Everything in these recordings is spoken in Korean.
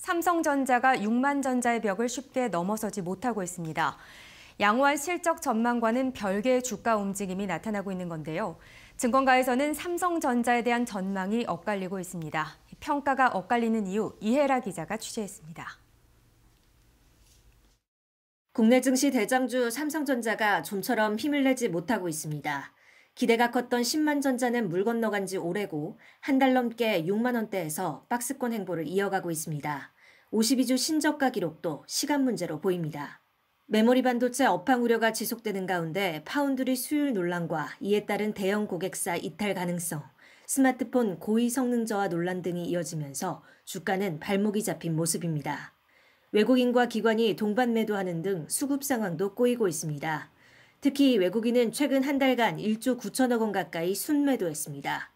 삼성전자가 6만 전자의 벽을 쉽게 넘어서지 못하고 있습니다. 양호한 실적 전망과는 별개의 주가 움직임이 나타나고 있는 건데요. 증권가에서는 삼성전자에 대한 전망이 엇갈리고 있습니다. 평가가 엇갈리는 이유 이혜라 기자가 취재했습니다. 국내 증시 대장주 삼성전자가 좀처럼 힘을 내지 못하고 있습니다. 기대가 컸던 10만 전자는 물 건너간 지 오래고 한 달 넘게 6만 원대에서 박스권 행보를 이어가고 있습니다. 52주 신저가 기록도 시간 문제로 보입니다. 메모리 반도체 업황 우려가 지속되는 가운데 파운드리 수율 논란과 이에 따른 대형 고객사 이탈 가능성, 스마트폰 고위 성능 저하 논란 등이 이어지면서 주가는 발목이 잡힌 모습입니다. 외국인과 기관이 동반 매도하는 등 수급 상황도 꼬이고 있습니다. 특히 외국인은 최근 한 달간 1조 9천억 원 가까이 순매도했습니다.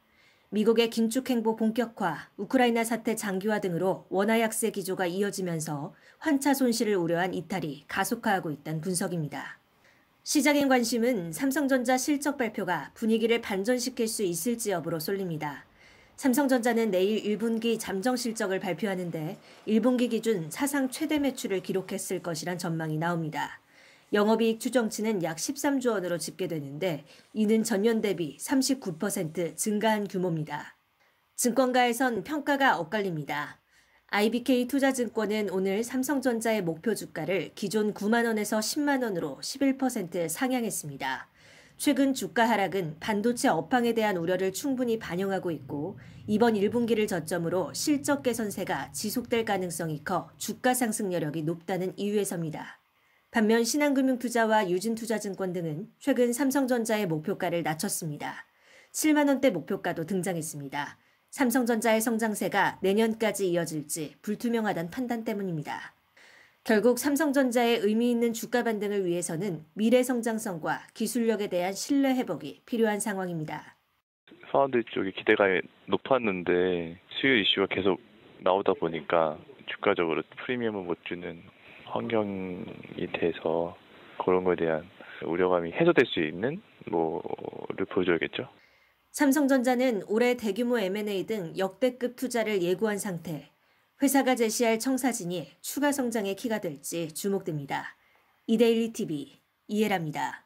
미국의 긴축 행보 본격화, 우크라이나 사태 장기화 등으로 원화 약세 기조가 이어지면서 환차 손실을 우려한 이탈이 가속화하고 있다는 분석입니다. 시장인 관심은 삼성전자 실적 발표가 분위기를 반전시킬 수 있을지 여부로 쏠립니다. 삼성전자는 내일 1분기 잠정 실적을 발표하는데 1분기 기준 사상 최대 매출을 기록했을 것이란 전망이 나옵니다. 영업이익 추정치는 약 13조 원으로 집계되는데 이는 전년 대비 39% 증가한 규모입니다. 증권가에선 평가가 엇갈립니다. IBK 투자증권은 오늘 삼성전자의 목표 주가를 기존 9만 원에서 10만 원으로 11% 상향했습니다. 최근 주가 하락은 반도체 업황에 대한 우려를 충분히 반영하고 있고 이번 1분기를 저점으로 실적 개선세가 지속될 가능성이 커 주가 상승 여력이 높다는 이유에서입니다. 반면 신한금융투자와 유진투자증권 등은 최근 삼성전자의 목표가를 낮췄습니다. 7만 원대 목표가도 등장했습니다. 삼성전자의 성장세가 내년까지 이어질지 불투명하단 판단 때문입니다. 결국 삼성전자의 의미 있는 주가 반등을 위해서는 미래 성장성과 기술력에 대한 신뢰 회복이 필요한 상황입니다. 사운드 쪽에 기대가 높았는데 수요 이슈가 계속 나오다 보니까 주가적으로 프리미엄을 못 주는 환경이돼서 그런 거에 대한 우려감이 해소될 수 있는 뭐를 보여줘야겠죠. 삼성전자는 올해 대규모 M&A 등 역대급 투자를 예고한 상태. 회사가 제시할 청사진이 추가 성장의 키가 될지 주목됩니다. 이데일리 TV 이해랍니다.